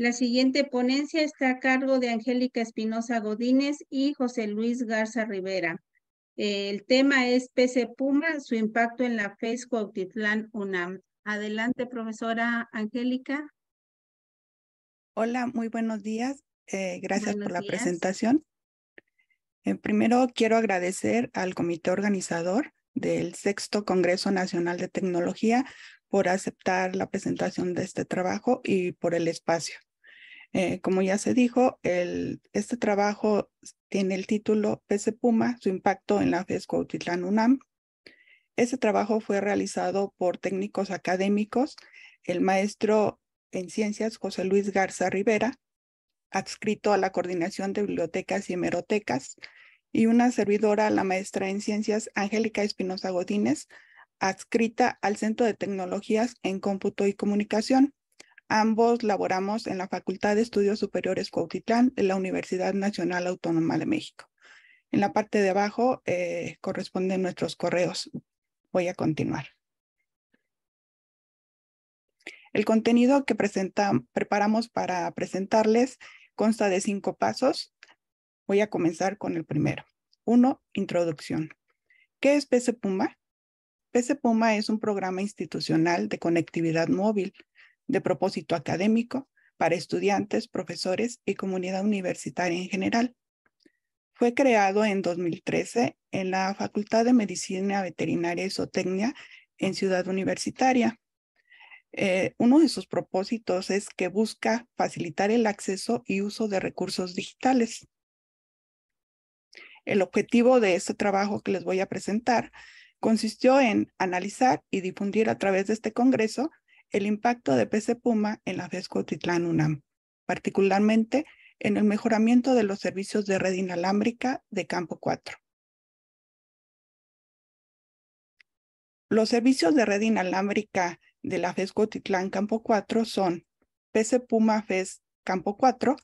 La siguiente ponencia está a cargo de Angélica Espinosa Godínez y José Luis Garza Rivera. El tema es PC Puma, su impacto en la FES Cuautitlán UNAM. Adelante, profesora Angélica. Hola, muy buenos días. Eh, gracias por la presentación. Eh, primero quiero agradecer al comité organizador del sexto Congreso Nacional de Tecnología por aceptar la presentación de este trabajo y por el espacio. Eh, como ya se dijo, este trabajo tiene el título PC Puma, su impacto en la FESCO Cuautitlán UNAM. Este trabajo fue realizado por técnicos académicos, el maestro en ciencias José Luis Garza Rivera, adscrito a la Coordinación de Bibliotecas y Hemerotecas, y una servidora, la maestra en ciencias Angélica Espinosa Godínez, adscrita al Centro de Tecnologías en Cómputo y Comunicación. Ambos laboramos en la Facultad de Estudios Superiores Cuautitlán de la Universidad Nacional Autónoma de México. En la parte de abajo eh, corresponden nuestros correos. Voy a continuar. El contenido que preparamos para presentarles consta de cinco pasos. Voy a comenzar con el primero. Uno, Introducción. ¿Qué es PC Puma? PC Puma es un programa institucional de conectividad móvil de propósito académico para estudiantes, profesores y comunidad universitaria en general. Fue creado en 2013 en la Facultad de Medicina Veterinaria y Zootecnia en Ciudad Universitaria. Eh, uno de sus propósitos es que busca facilitar el acceso y uso de recursos digitales. El objetivo de este trabajo que les voy a presentar consistió en analizar y difundir a través de este Congreso el impacto de PC Puma en la FESCO Titlán UNAM, particularmente en el mejoramiento de los servicios de red inalámbrica de Campo 4. Los servicios de red inalámbrica de la FESCO Titlán Campo 4 son PC Puma FES Campo 4,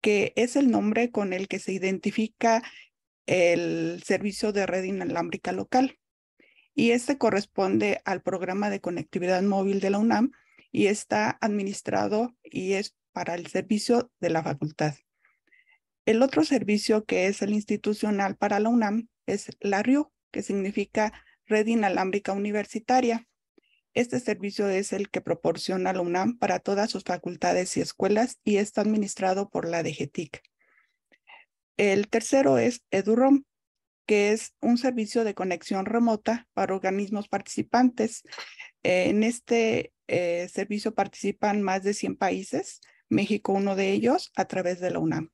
que es el nombre con el que se identifica el servicio de red inalámbrica local y este corresponde al programa de conectividad móvil de la UNAM y está administrado y es para el servicio de la facultad. El otro servicio que es el institucional para la UNAM es la que significa Red Inalámbrica Universitaria. Este servicio es el que proporciona la UNAM para todas sus facultades y escuelas y está administrado por la DGTIC. El tercero es EduROM, que es un servicio de conexión remota para organismos participantes. Eh, en este eh, servicio participan más de 100 países, México uno de ellos, a través de la UNAM.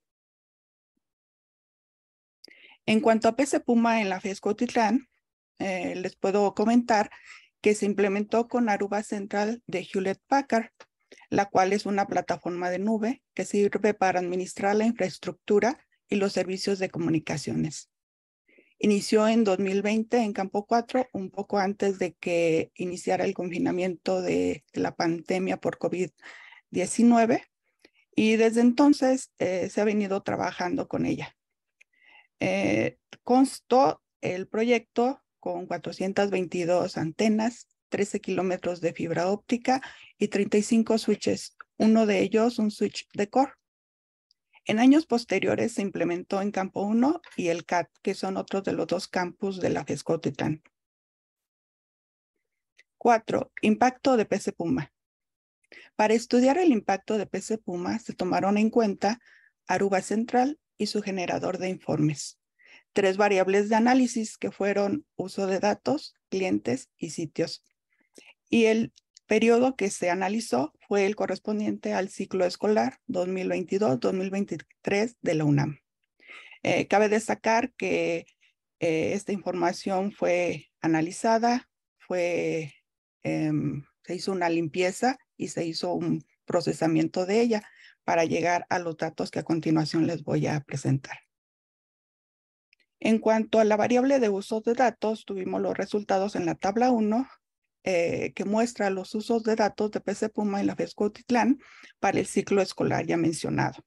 En cuanto a PC Puma en la FESCO Titlán, eh, les puedo comentar que se implementó con Aruba Central de Hewlett Packard, la cual es una plataforma de nube que sirve para administrar la infraestructura y los servicios de comunicaciones. Inició en 2020 en Campo 4, un poco antes de que iniciara el confinamiento de la pandemia por COVID-19. Y desde entonces eh, se ha venido trabajando con ella. Eh, constó el proyecto con 422 antenas, 13 kilómetros de fibra óptica y 35 switches, uno de ellos un switch de core. En años posteriores se implementó en Campo 1 y el CAT, que son otros de los dos campus de la FESCO titan 4. Impacto de PC Puma. Para estudiar el impacto de PC Puma se tomaron en cuenta Aruba Central y su generador de informes. Tres variables de análisis que fueron uso de datos, clientes y sitios. Y el periodo que se analizó fue el correspondiente al ciclo escolar 2022-2023 de la UNAM. Eh, cabe destacar que eh, esta información fue analizada, fue, em, se hizo una limpieza y se hizo un procesamiento de ella para llegar a los datos que a continuación les voy a presentar. En cuanto a la variable de uso de datos, tuvimos los resultados en la tabla 1 eh, que muestra los usos de datos de PC Puma en la FESCO Titlán para el ciclo escolar ya mencionado.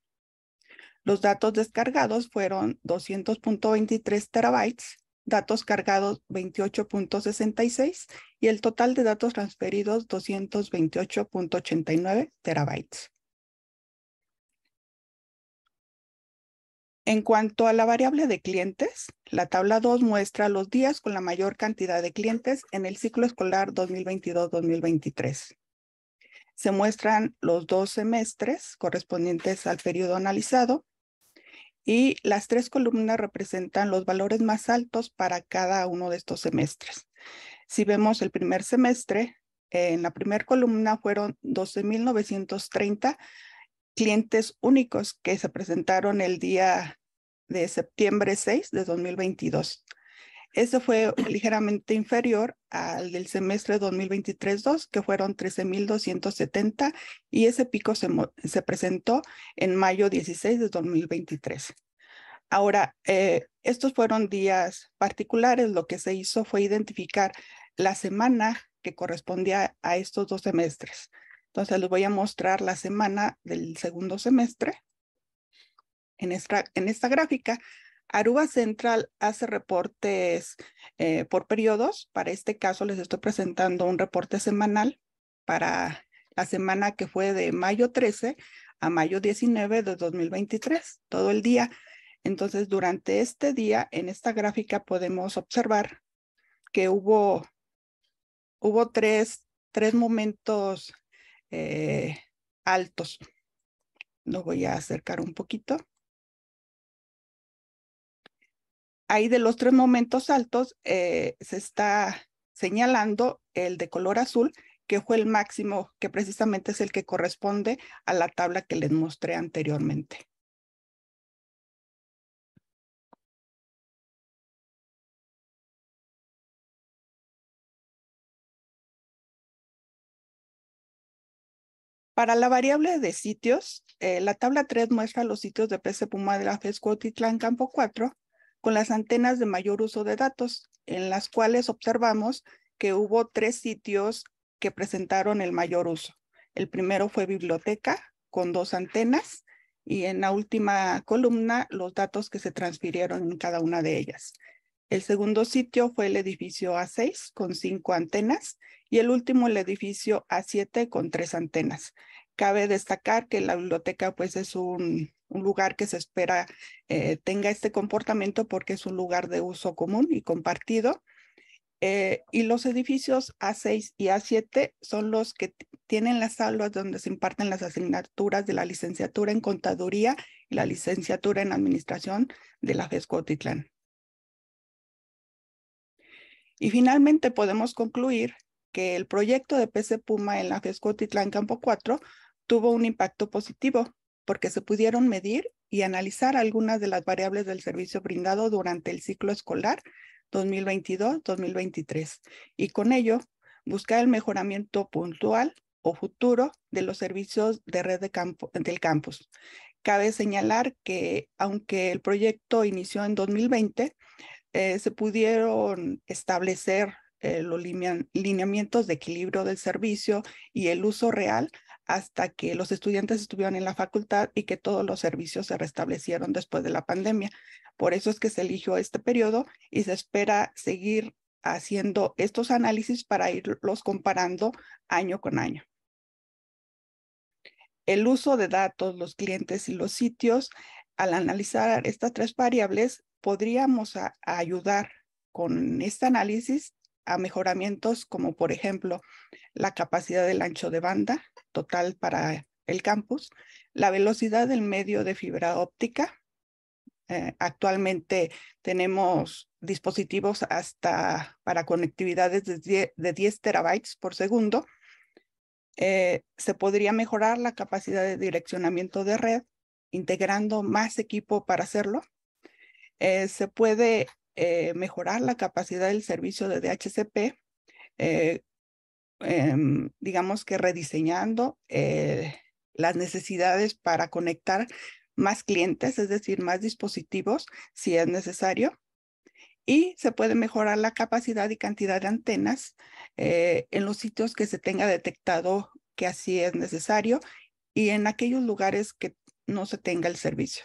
Los datos descargados fueron 200.23 terabytes, datos cargados 28.66 y el total de datos transferidos 228.89 terabytes. En cuanto a la variable de clientes, la tabla 2 muestra los días con la mayor cantidad de clientes en el ciclo escolar 2022-2023. Se muestran los dos semestres correspondientes al periodo analizado y las tres columnas representan los valores más altos para cada uno de estos semestres. Si vemos el primer semestre, en la primera columna fueron 12.930 clientes únicos que se presentaron el día de septiembre 6 de 2022. Ese fue ligeramente inferior al del semestre 2023-2, que fueron 13.270, y ese pico se, presentó en mayo 16 de 2023. Ahora, eh, estos fueron días particulares. Lo que se hizo fue identificar la semana que correspondía a estos dos semestres. Entonces les voy a mostrar la semana del segundo semestre. En esta, en esta gráfica, Aruba Central hace reportes eh, por periodos. Para este caso les estoy presentando un reporte semanal para la semana que fue de mayo 13 a mayo 19 de 2023, todo el día. Entonces, durante este día, en esta gráfica podemos observar que hubo, hubo tres, tres momentos eh, altos. Lo voy a acercar un poquito. Ahí de los tres momentos altos eh, se está señalando el de color azul, que fue el máximo, que precisamente es el que corresponde a la tabla que les mostré anteriormente. Para la variable de sitios, eh, la tabla 3 muestra los sitios de PC Puma de la Campo 4 con las antenas de mayor uso de datos, en las cuales observamos que hubo tres sitios que presentaron el mayor uso. El primero fue biblioteca con dos antenas y en la última columna los datos que se transfirieron en cada una de ellas. El segundo sitio fue el edificio A6 con cinco antenas y el último el edificio A7 con tres antenas. Cabe destacar que la biblioteca pues es un, lugar que se espera eh, tenga este comportamiento porque es un lugar de uso común y compartido. Eh, y los edificios A6 y A7 son los que tienen las salas donde se imparten las asignaturas de la licenciatura en contaduría y la licenciatura en administración de la FESCO Titlán. Y finalmente podemos concluir que el proyecto de PC Puma en la FESCO Titlán Campo 4 tuvo un impacto positivo porque se pudieron medir y analizar algunas de las variables del servicio brindado durante el ciclo escolar 2022-2023 y con ello buscar el mejoramiento puntual o futuro de los servicios de red del campus. Cabe señalar que aunque el proyecto inició en 2020, eh, se pudieron establecer eh, los lineamientos de equilibrio del servicio y el uso real hasta que los estudiantes estuvieron en la facultad y que todos los servicios se restablecieron después de la pandemia. Por eso es que se eligió este periodo y se espera seguir haciendo estos análisis para irlos comparando año con año. El uso de datos, los clientes y los sitios, al analizar estas tres variables, podríamos ayudar con este análisis a mejoramientos como por ejemplo la capacidad del ancho de banda total para el campus, la velocidad del medio de fibra óptica. Eh, actualmente tenemos dispositivos hasta para conectividades de 10, terabytes por segundo. Eh, se podría mejorar la capacidad de direccionamiento de red integrando más equipo para hacerlo eh, se puede eh, mejorar la capacidad del servicio de DHCP, eh, em, digamos que rediseñando las necesidades para conectar más clientes, es decir, más dispositivos si es necesario. Y se puede mejorar la capacidad y cantidad de antenas en los sitios que se tenga detectado que así es necesario y en aquellos lugares que no se tenga el servicio.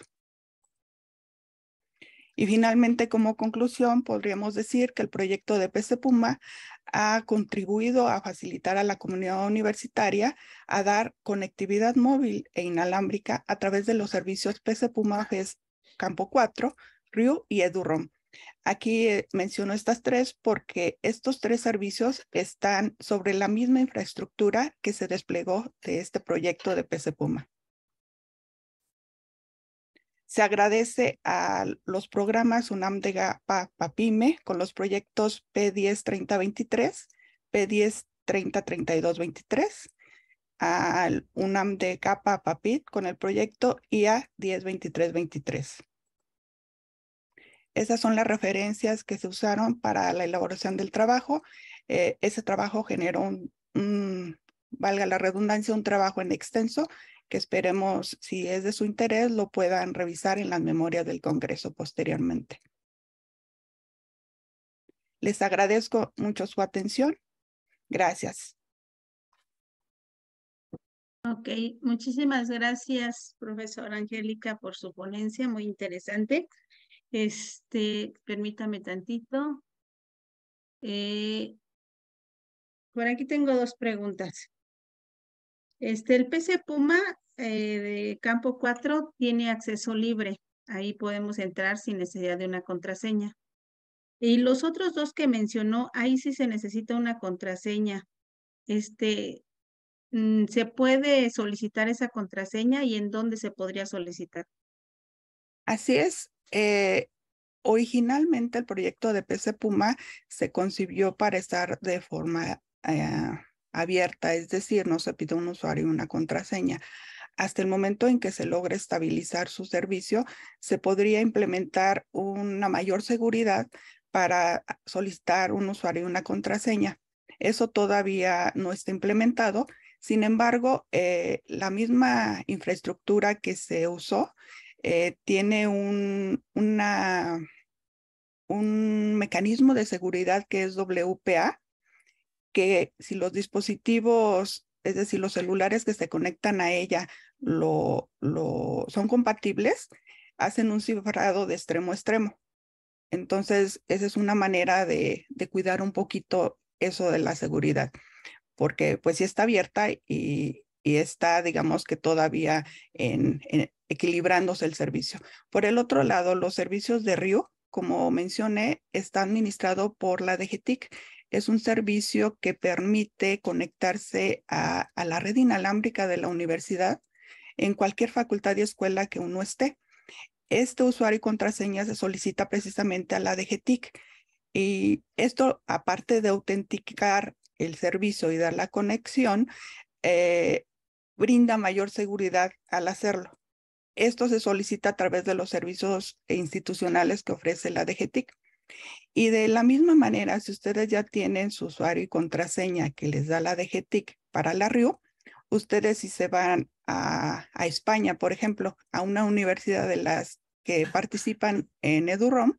Y finalmente, como conclusión, podríamos decir que el proyecto de PC Puma ha contribuido a facilitar a la comunidad universitaria a dar conectividad móvil e inalámbrica a través de los servicios PC Puma FES Campo 4, RIU y EduROM. Aquí eh, menciono estas tres porque estos tres servicios están sobre la misma infraestructura que se desplegó de este proyecto de PC Puma. Se agradece a los programas UNAM de PAPIME con los proyectos p 103023 p 10 a al UNAM de gapa Papit con el proyecto IA 102323. Esas son las referencias que se usaron para la elaboración del trabajo. Eh, ese trabajo generó valga la redundancia, un trabajo en extenso que esperemos, si es de su interés, lo puedan revisar en las memorias del Congreso posteriormente. Les agradezco mucho su atención. Gracias. Ok, muchísimas gracias, profesora Angélica, por su ponencia, muy interesante. Este, permítame tantito. Eh, por aquí tengo dos preguntas. Este, el PC Puma eh, campo 4 tiene acceso libre. Ahí podemos entrar sin necesidad de una contraseña. Y los otros dos que mencionó, ahí sí se necesita una contraseña. Este, mm, ¿Se puede solicitar esa contraseña y en dónde se podría solicitar? Así es. Eh, originalmente el proyecto de PC Puma se concibió para estar de forma eh, abierta, es decir, no se pide un usuario una contraseña hasta el momento en que se logre estabilizar su servicio, se podría implementar una mayor seguridad para solicitar un usuario y una contraseña. Eso todavía no está implementado. Sin embargo, eh, la misma infraestructura que se usó eh, tiene un mecanismo de seguridad que es WPA, que si los dispositivos, es decir, los celulares que se conectan a ella lo, son compatibles, hacen un cifrado de extremo a extremo. Entonces, esa es una manera de, cuidar un poquito eso de la seguridad, porque pues sí está abierta y, está, digamos que todavía en, equilibrándose el servicio. Por el otro lado, los servicios de Río, como mencioné, está administrado por la DGTIC. Es un servicio que permite conectarse a la red inalámbrica de la universidad en cualquier facultad y escuela que uno esté. Este usuario y contraseña se solicita precisamente a la DGTIC y esto, aparte de autenticar el servicio y dar la conexión, eh, brinda mayor seguridad al hacerlo. Esto se solicita a través de los servicios institucionales que ofrece la DGTIC. Y de la misma manera, si ustedes ya tienen su usuario y contraseña que les da la DGTIC para la RIU, ustedes si se van a, España, por ejemplo, a una universidad de las que participan en EduROM,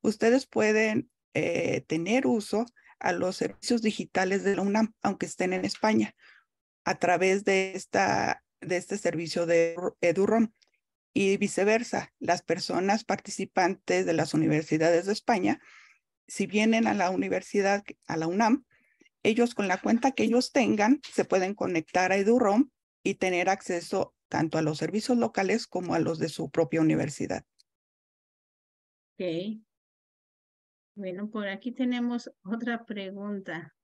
ustedes pueden eh, tener uso a los servicios digitales de la UNAM, aunque estén en España, a través de, esta, de este servicio de EduROM y viceversa. Las personas participantes de las universidades de España, si vienen a la universidad, a la UNAM, ellos con la cuenta que ellos tengan se pueden conectar a EduROM y tener acceso tanto a los servicios locales como a los de su propia universidad. Ok. Bueno, por aquí tenemos otra pregunta.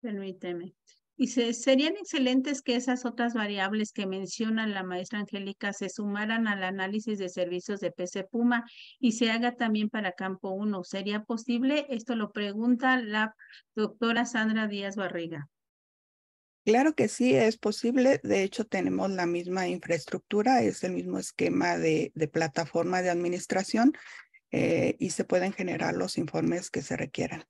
Permíteme. Dice, ¿serían excelentes que esas otras variables que menciona la maestra Angélica se sumaran al análisis de servicios de PC Puma y se haga también para Campo 1? ¿Sería posible? Esto lo pregunta la doctora Sandra Díaz Barriga. Claro que sí, es posible. De hecho, tenemos la misma infraestructura, es el mismo esquema de, plataforma de administración eh, y se pueden generar los informes que se requieran.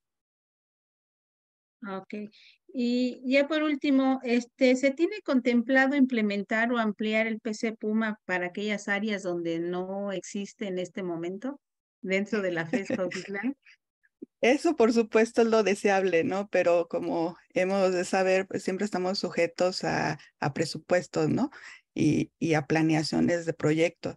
Ah, ok. Y ya por último, este, ¿se tiene contemplado implementar o ampliar el PC Puma para aquellas áreas donde no existe en este momento dentro de la FES Eso, por supuesto, es lo deseable, ¿no? Pero como hemos de saber, pues, siempre estamos sujetos a, presupuestos, ¿no? Y, a planeaciones de proyectos.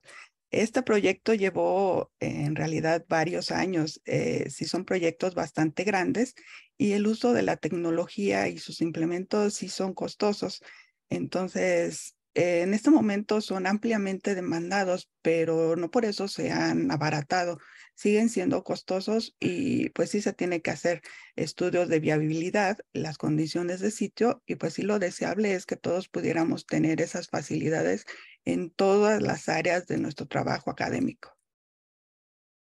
Este proyecto llevó eh, en realidad varios años, eh, sí son proyectos bastante grandes y el uso de la tecnología y sus implementos sí son costosos. Entonces, eh, en este momento son ampliamente demandados, pero no por eso se han abaratado siguen siendo costosos y pues sí se tiene que hacer estudios de viabilidad, las condiciones de sitio y pues sí lo deseable es que todos pudiéramos tener esas facilidades en todas las áreas de nuestro trabajo académico.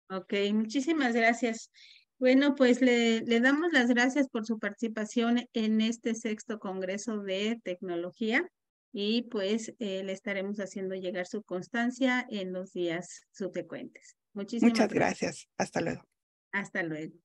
Ok, muchísimas gracias. Bueno, pues le, damos las gracias por su participación en este sexto Congreso de Tecnología y pues eh, le estaremos haciendo llegar su constancia en los días subsecuentes. Muchas gracias. Hasta luego. Hasta luego.